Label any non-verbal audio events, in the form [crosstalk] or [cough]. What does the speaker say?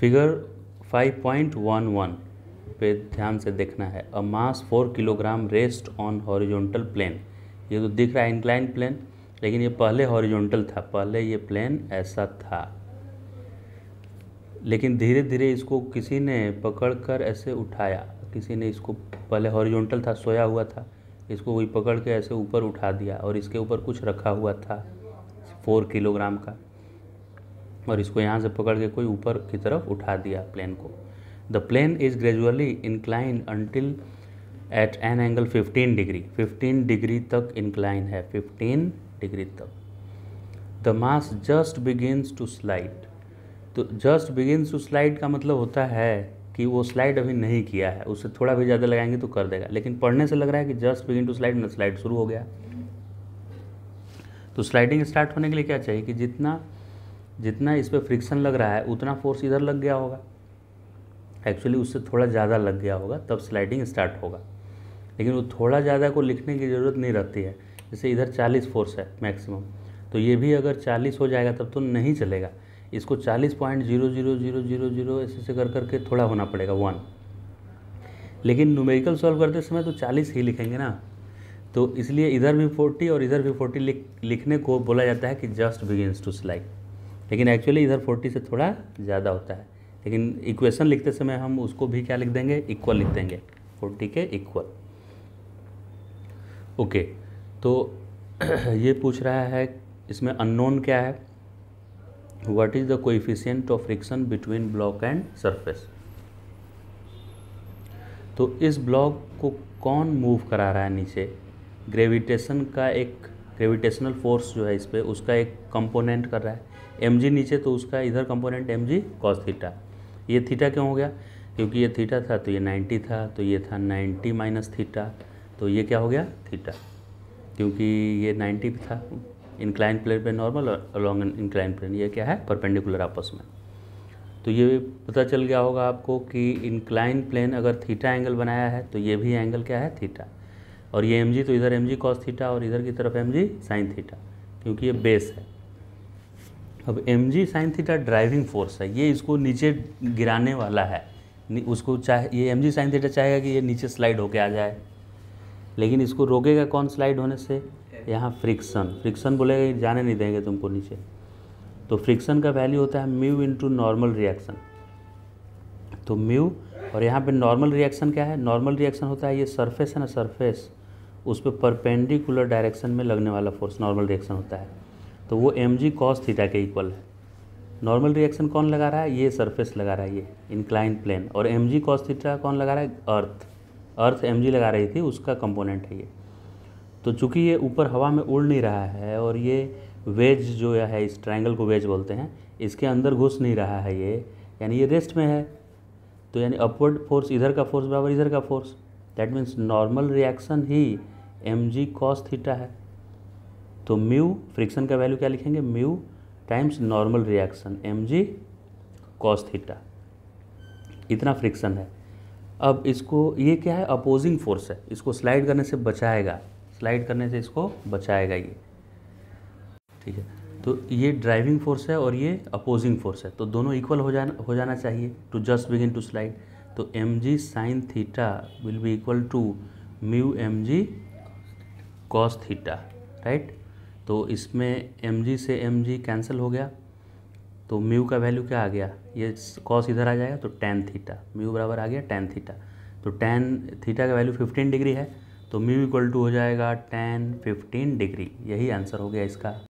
figure 5.11 पे ध्यान से देखना है a mass four kilogram rest on horizontal plane ये तो दिख रहा है इंक्लाइन प्लेन लेकिन ये पहले हॉरिजॉन्टल था पहले ये प्लेन ऐसा था लेकिन धीरे धीरे इसको किसी ने पकड़ कर ऐसे उठाया किसी ने इसको पहले हॉरिजॉन्टल था सोया हुआ था इसको कोई पकड़ के ऐसे ऊपर उठा दिया और इसके ऊपर कुछ रखा हुआ था फोर किलोग्राम का और इसको यहाँ से पकड़ के कोई ऊपर की तरफ उठा दिया प्लेन को the plane is gradually incline until at an angle 15 degree 15 degree तक इंक्लाइन है 15 डिग्री तक the mass just begins to slide तो जस्ट बिगिनस टू स्लाइड का मतलब होता है कि वो स्लाइड अभी नहीं किया है उससे थोड़ा भी ज़्यादा लगाएंगे तो कर देगा लेकिन पढ़ने से लग रहा है कि just begin to slide slide शुरू हो गया तो स्लाइडिंग स्टार्ट होने के लिए क्या चाहिए कि जितना जितना इस पर फ्रिक्शन लग रहा है उतना फोर्स इधर लग गया होगा एक्चुअली उससे थोड़ा ज़्यादा लग गया होगा तब स्लाइडिंग स्टार्ट होगा लेकिन वो थोड़ा ज़्यादा को लिखने की ज़रूरत नहीं रहती है जैसे इधर 40 फोर्स है मैक्सिमम तो ये भी अगर 40 हो जाएगा तब तो नहीं चलेगा इसको चालीस point zero zero zero zero zero ऐसे कर करके थोड़ा होना पड़ेगा वन लेकिन न्यूमेरिकल सॉल्व करते समय तो चालीस ही लिखेंगे ना तो इसलिए इधर भी फोर्टी और इधर भी फोर्टी लिख लिखने को बोला जाता है कि जस्ट बिगिनस टू स्लाइड लेकिन एक्चुअली इधर फोर्टी से थोड़ा ज़्यादा होता है लेकिन इक्वेशन लिखते समय हम उसको भी क्या लिख देंगे इक्वल लिख देंगे फोर्टी के इक्वल ओके तो [clears throat] ये पूछ रहा है इसमें अननोन क्या है what is the coefficient of friction between block and surface तो इस ब्लॉक को कौन मूव करा रहा है नीचे ग्रेविटेशन का एक ग्रेविटेशनल फोर्स जो है इस पर उसका एक कंपोनेंट कर रहा है एम जी नीचे तो उसका इधर component M G cos theta ये थीटा क्यों हो गया क्योंकि ये थीटा था तो ये 90 था तो ये था 90 माइनस थीटा तो ये क्या हो गया थीटा क्योंकि ये 90 था इंक्लाइन प्लेन पे नॉर्मल और अलॉन्ग इंक्लाइन प्लेन ये क्या है परपेंडिकुलर आपस में तो ये पता चल गया होगा आपको कि इंक्लाइन प्लेन अगर थीटा एंगल बनाया है तो ये भी एंगल क्या है थीटा और ये एम तो इधर एम जी कॉस थीटा और इधर की तरफ एम जी साइन थीटा क्योंकि ये बेस है अब M G sine theta driving force है ये इसको नीचे गिराने वाला है उसको चाहे ये एम जी साइन थीटा चाहेगा कि ये नीचे स्लाइड होके आ जाए लेकिन इसको रोकेगा कौन स्लाइड होने से यहाँ फ्रिक्शन फ्रिक्शन बोलेगा कि जाने नहीं देंगे तुमको नीचे तो फ्रिक्शन का वैल्यू होता है म्यू इंटू नॉर्मल रिएक्शन तो म्यू और यहाँ पे नॉर्मल रिएक्शन क्या है नॉर्मल रिएक्शन होता है ये सरफेस है ना सरफेस उस पर परपेंडिकुलर डायरेक्शन में लगने वाला फोर्स नॉर्मल रिएक्शन होता है तो वो एम जी कॉस थीटा के इक्वल है नॉर्मल रिएक्शन कौन लगा रहा है ये सरफेस लगा रहा है ये इंक्लाइन प्लेन और एम जी कॉस थीटा कौन लगा रहा है अर्थ अर्थ एम जी लगा रही थी उसका कंपोनेंट है ये तो चूंकि ये ऊपर हवा में उड़ नहीं रहा है और ये वेज जो है इस ट्राइंगल को वेज बोलते हैं इसके अंदर घुस नहीं रहा है ये यानी ये रेस्ट में है तो यानी अपवर्ड फोर्स इधर का फोर्स बराबर इधर का force that means normal reaction ही एम जी कॉस थीटा है तो म्यू फ्रिक्शन का वैल्यू क्या लिखेंगे mu times normal reaction M G cos theta इतना फ्रिक्शन है अब इसको ये क्या है अपोजिंग फोर्स है इसको स्लाइड करने से बचाएगा स्लाइड करने से इसको बचाएगा ये ठीक है तो ये ड्राइविंग फोर्स है और ये अपोजिंग फोर्स है तो दोनों इक्वल हो जाना हो जाना चाहिए to just begin to slide तो M G sine theta will be equal to mu M G cos theta right तो इसमें एम जी से एम जी कैंसिल हो गया तो म्यू का वैल्यू क्या आ गया ये कॉस इधर आ जाएगा तो टेन थीटा म्यू बराबर आ गया टेन थीटा तो टेन थीटा का वैल्यू फिफ्टीन डिग्री है तो म्यू इक्वल टू हो जाएगा टेन फिफ्टीन डिग्री यही आंसर हो गया इसका